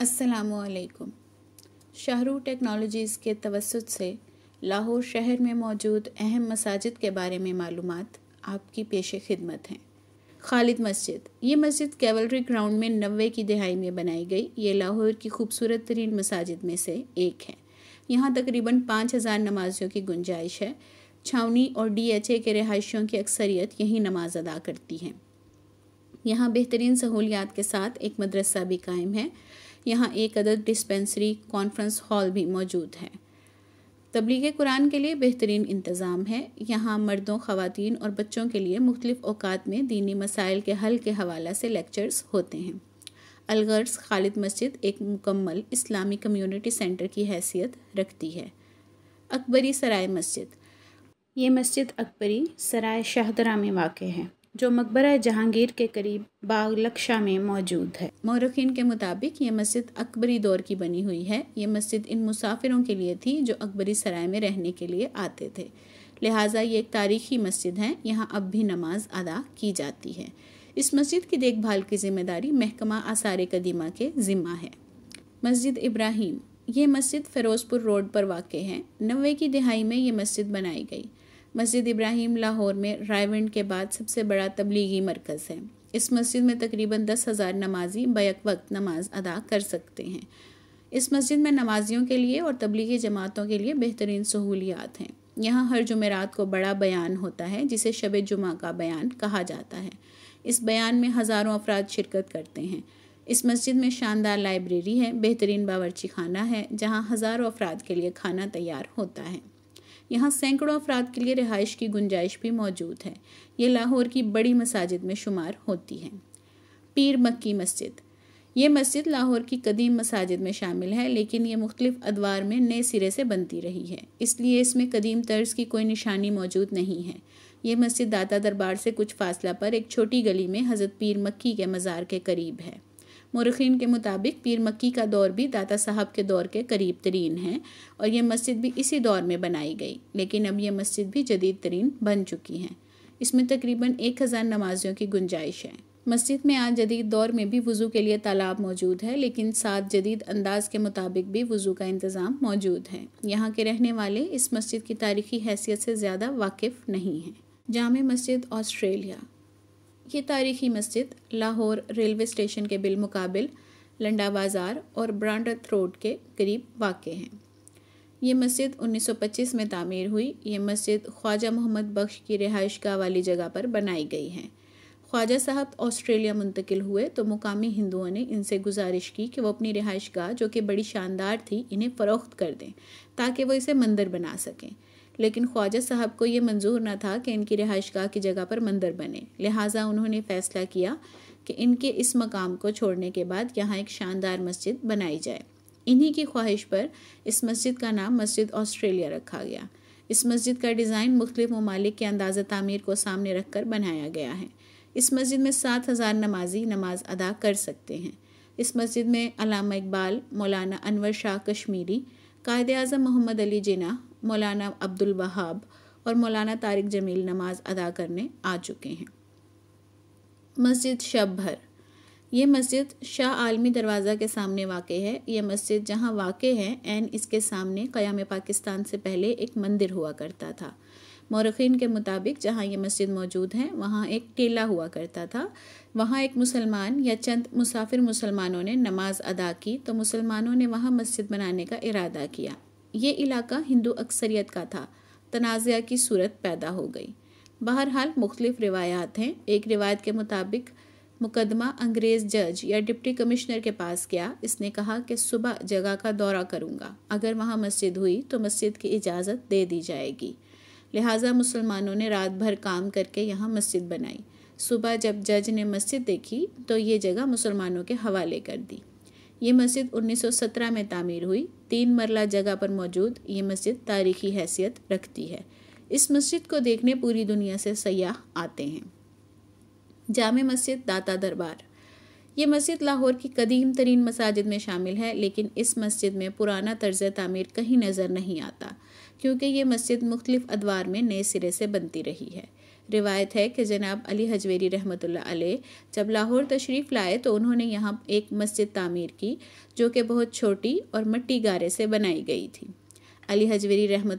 असलकुम शाहरू टेक्नोलॉजीज़ के तवसत से लाहौर शहर में मौजूद अहम मसाजिद के बारे में मालूम आपकी पेश खिदमत हैं खालिद मस्जिद ये मस्जिद कैवलरी ग्राउंड में नबे की दहाई में बनाई गई ये लाहौर की खूबसूरत तरीन मसाजिद में से एक है यहाँ तकरीबन पाँच हज़ार नमाजियों की गुंजाइश है छावनी और डीएचए के रिहायशियों की अक्सरियत यहीं नमाज अदा करती है यहाँ बेहतरीन सहूलियात के साथ एक मदरसा भी कायम है यहाँ एक अदद डिस्पेंसरी कॉन्फ्रेंस हॉल भी मौजूद है तबलीग कुरान के लिए बेहतरीन इंतज़ाम है यहाँ मर्दों ख़वातीन और बच्चों के लिए मुख्तलिफ़ अवकात में दीनी मसाइल के हल के हवाला से लेक्चर्स होते हैं अलगर्स खालिद मस्जिद एक मुकम्मल इस्लामी कम्युनिटी सेंटर की हैसियत रखती है अकबरी सराय मस्जिद ये मस्जिद अकबरी सराय शाहदरा में वाक़ है जो मकबरा जहांगीर के करीब बाग लक्षा में मौजूद है मौरखीन के मुताबिक ये मस्जिद अकबरी दौर की बनी हुई है ये मस्जिद इन मुसाफिरों के लिए थी जो अकबरी सराय में रहने के लिए आते थे लिहाजा ये एक तारीखी मस्जिद है यहाँ अब भी नमाज अदा की जाती है इस मस्जिद की देखभाल की जिम्मेदारी महकमा आसार कदीमा के ज़िम्मा है मस्जिद इब्राहिम ये मस्जिद फ़िरोज़पुर रोड पर वाक़ है नवे की दिहाई में ये मस्जिद बनाई गई मस्जिद इब्राहिम लाहौर में रायविंड के बाद सबसे बड़ा तबलीगी मरकज़ है इस मस्जिद में तकरीबन दस हज़ार नमाजी बैक वक्त नमाज अदा कर सकते हैं इस मस्जिद में नमाजियों के लिए और तबलीगी जमातों के लिए बेहतरीन सहूलियात हैं यहाँ हर जुमेरात को बड़ा बयान होता है जिसे शब जुमा का बयान कहा जाता है इस बयान में हज़ारों अफराद शिरकत करते हैं इस मस्जिद में शानदार लाइब्रेरी है बेहतरीन बावरची खाना है जहाँ हज़ारों अफराद के लिए खाना तैयार होता है यहाँ सैकड़ों अफराद के लिए रिहाइश की गुंजाइश भी मौजूद है ये लाहौर की बड़ी मसाजिद में शुमार होती है पीर मक्की मस्जिद ये मस्जिद लाहौर की कदीम मसाजिद में शामिल है लेकिन ये मुख्तलिफ अदवार में नए सिरे से बनती रही है इसलिए इसमें कदीम तर्ज की कोई निशानी मौजूद नहीं है ये मस्जिद दाता दरबार से कुछ फासला पर एक छोटी गली में हज़रत पीर मक्की के मज़ार के करीब है मरखीन के मुताबिक पीर मक्की का दौर भी दाता साहब के दौर के करीब तरीन है और यह मस्जिद भी इसी दौर में बनाई गई लेकिन अब यह मस्जिद भी जदीद तरीन बन चुकी है इसमें तकरीबन एक हज़ार नमाजियों की गुंजाइश है मस्जिद में आज जदीद दौर में भी वज़ू के लिए तालाब मौजूद है लेकिन साथ जदीद अंदाज के मुताबिक भी वज़ू का इंतज़ाम मौजूद है यहाँ के रहने वाले इस मस्जिद की तारीखी हैसियत से ज़्यादा वाकिफ़ नहीं हैं जाम मस्जिद ऑस्ट्रेलिया ये तारीखी मस्जिद लाहौर रेलवे स्टेशन के बिलमुकाबिल लंडा बाज़ार और ब्रांडत रोड के करीब वाक़ हैं ये मस्जिद 1925 में तामीर हुई ये मस्जिद ख्वाजा मोहम्मद बख्श की रिहाइश गाह वाली जगह पर बनाई गई है ख्वाजा साहब ऑस्ट्रेलिया मुंतकिल हुए तो मुकामी हिंदुओं ने इनसे गुजारिश की कि वो अपनी रिहाइश गाह जो कि बड़ी शानदार थी इन्हें फ़रोख्त कर दें ताकि वो इसे मंदिर बना सकें लेकिन ख्वाजा साहब को ये मंजूर न था कि इनकी रिहाइश गाह की जगह पर मंदिर बने लिहाजा उन्होंने फैसला किया कि इनके इस मकाम को छोड़ने के बाद यहाँ एक शानदार मस्जिद बनाई जाए इन्हीं की ख्वाहिश पर इस मस्जिद का नाम मस्जिद ऑस्ट्रेलिया रखा गया इस मस्जिद का डिज़ाइन मुख्तलिफ ममालिक के अंदाज़ तमीर को सामने रख कर बनाया गया है इस मस्जिद में सात हज़ार नमाजी नमाज अदा कर सकते हैं इस मस्जिद में अलामा इकबाल मौलाना अनवर शाह कश्मीरी कायद अजम मोहम्मद अली जिना मौलाना अब्दुल वहाब और मौलाना तारिक जमील नमाज अदा करने आ चुके हैं मस्जिद शब भर ये मस्जिद शाह आलमी दरवाज़ा के सामने वाक़ है यह मस्जिद जहाँ वाक़ है एन इसके सामने क़याम पाकिस्तान से पहले एक मंदिर हुआ करता था मौरखीन के मुताबिक जहाँ ये मस्जिद मौजूद है वहाँ एक टेला हुआ करता था वहाँ एक मुसलमान या चंद मुसाफिर मुसलमानों ने नमाज अदा की तो मुसलमानों ने वहाँ मस्जिद बनाने का इरादा किया ये इलाका हिंदू अक्सरियत का था तनाज़ा की सूरत पैदा हो गई बहरहाल मुख्तलिफ रिवायात हैं एक रिवायत के मुताबिक मुकदमा अंग्रेज़ जज या डिप्टी कमिश्नर के पास गया इसने कहा कि सुबह जगह का दौरा करूंगा अगर वहाँ मस्जिद हुई तो मस्जिद की इजाज़त दे दी जाएगी लिहाजा मुसलमानों ने रात भर काम करके यहाँ मस्जिद बनाई सुबह जब जज ने मस्जिद देखी तो ये जगह मुसलमानों के हवाले कर दी ये मस्जिद 1917 में तामीर हुई तीन मरला जगह पर मौजूद ये मस्जिद तारीखी हैसियत रखती है इस मस्जिद को देखने पूरी दुनिया से सयाह आते हैं जाम मस्जिद दाता दरबार ये मस्जिद लाहौर की कदीम तरीन मसाजिद में शामिल है लेकिन इस मस्जिद में पुराना तर्ज तमीर कहीं नज़र नहीं आता क्योंकि ये मस्जिद मुख्तफ अदवार में नए सिरे से बनती रही है रिवायत है कि जनाब अली हजवेरी रहमत जब लाहौर तशरीफ़ लाए तो उन्होंने यहाँ एक मस्जिद तामीर की जो कि बहुत छोटी और मट्टी गारे से बनाई गई थी अली हजवेरी रहमत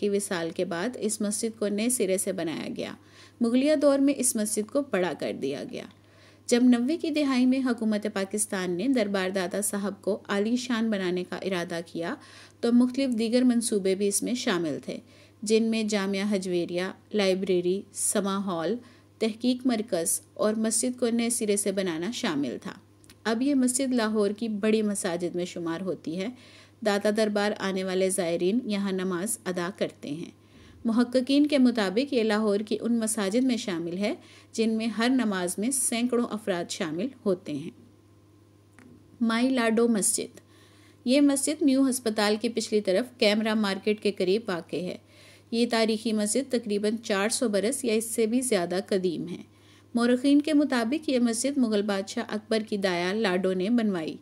की विसाल के बाद इस मस्जिद को नए सिरे से बनाया गया मुगलिया दौर में इस मस्जिद को बड़ा कर दिया गया जब नब्बे की दिहाई में हुकूमत पाकिस्तान ने दरबार दादा साहब को आलीशान बनाने का इरादा किया तो मुख्तफ़ दीगर मनसूबे भी इसमें शामिल थे जिनमें जामिया हजवेरिया लाइब्रेरी समा हॉल तहकीक मरकज़ और मस्जिद को नए सिरे से बनाना शामिल था अब ये मस्जिद लाहौर की बड़ी मसाजिद में शुमार होती है दाता दरबार आने वाले ज़ायरीन यहाँ नमाज अदा करते हैं महक्कीन के मुताबिक ये लाहौर की उन मसाजिद में शामिल है जिनमें हर नमाज में सैकड़ों अफराद शामिल होते हैं माई लाडो मस्जिद ये मस्जिद म्यू हस्पताल के पिछली तरफ कैमरा मार्केट के करीब वाक़ है ये तारीखी मस्जिद तकरीबन 400 बरस या इससे भी ज़्यादा कदीम है मौरखीन के मुताबिक ये मस्जिद मुग़ल बादशाह अकबर की दाया लाडो ने बनवाई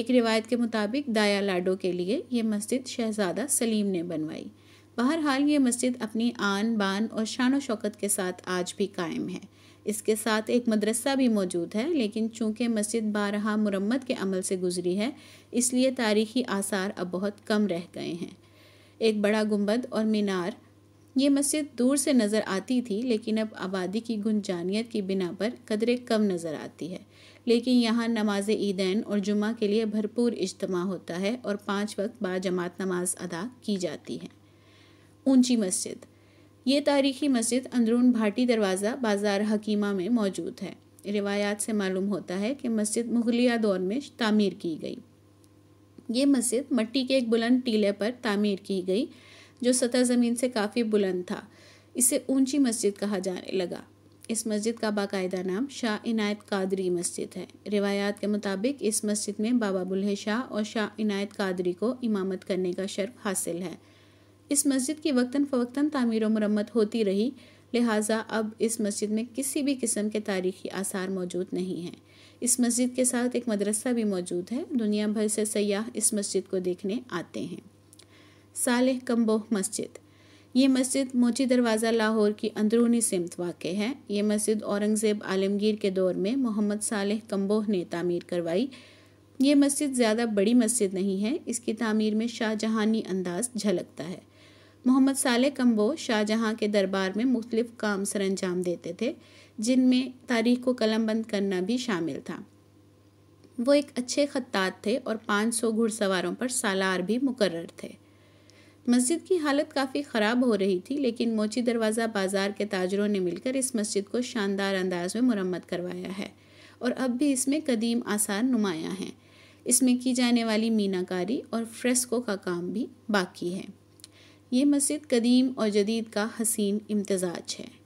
एक रिवायत के मुताबिक दाया लाडो के लिए ये मस्जिद शहजादा सलीम ने बनवाई बहरहाल ये मस्जिद अपनी आन बान और शान शौकत के साथ आज भी कायम है इसके साथ एक मदरसा भी मौजूद है लेकिन चूँकि मस्जिद बारहा मुरम्मत के अमल से गुजरी है इसलिए तारीखी आसार अब बहुत कम रह गए हैं एक बड़ा गुम्बद और मीनार ये मस्जिद दूर से नज़र आती थी लेकिन अब आबादी की गुंजानियत की बिना पर कदरे कम नज़र आती है लेकिन यहाँ नमाज ईदैन और जुमा के लिए भरपूर इज्तम होता है और पाँच वक्त बाजमात नमाज अदा की जाती है ऊंची मस्जिद ये तारीखी मस्जिद अंदरून भाटी दरवाज़ा बाज़ार हकीमा में मौजूद है रिवायात से मालूम होता है कि मस्जिद मुगलिया दौर में तामीर की गई ये मस्जिद मट्टी के एक बुलंद टीले पर तामीर की गई जो सतह ज़मीन से काफ़ी बुलंद था इसे ऊंची मस्जिद कहा जाने लगा इस मस्जिद का बाकायदा नाम शाह इनायत कादरी मस्जिद है रिवायात के मुताबिक इस मस्जिद में बाबा बुल्हे शाह और शाह इनायत कादरी को इमामत करने का शर्फ हासिल है इस मस्जिद की वक्ता फ़वक्ता तमीर व मरम्मत होती रही लिहाजा अब इस मस्जिद में किसी भी किस्म के तारीखी आसार मौजूद नहीं हैं इस मस्जिद के साथ एक मदरसा भी मौजूद है दुनिया भर से सयाह इस मस्जिद को देखने आते हैं साल कम्बोह मस्जिद ये मस्जिद मोची दरवाज़ा लाहौर की अंदरूनी सिमत वाक़ है ये मस्जिद औरंगज़ेब आलमगीर के दौर में मोहम्मद साल कम्बोह ने तामीर करवाई ये मस्जिद ज़्यादा बड़ी मस्जिद नहीं है इसकी तामीर में शाहजहानी अंदाज झलकता है मोहम्मद साले कम्बो शाहजहाँ के दरबार में मुख्तलिफ काम सर अंजाम देते थे जिनमें तारीख को कलम बंद करना भी शामिल था वो एक अच्छे खत्तात थे और 500 घुड़सवारों पर सालार भी मुकर्र थे मस्जिद की हालत काफ़ी ख़राब हो रही थी लेकिन मोची दरवाज़ा बाज़ार के ताजरों ने मिलकर इस मस्जिद को शानदार अंदाज में मुरम्मत करवाया है और अब भी इसमें कदीम आसार नुमाया हैं इसमें की जाने वाली मीनाकारी और फ्रेस्को का काम भी बाकी है ये मस्जिद कदीम और जदीद का हसीन इम्तजाज है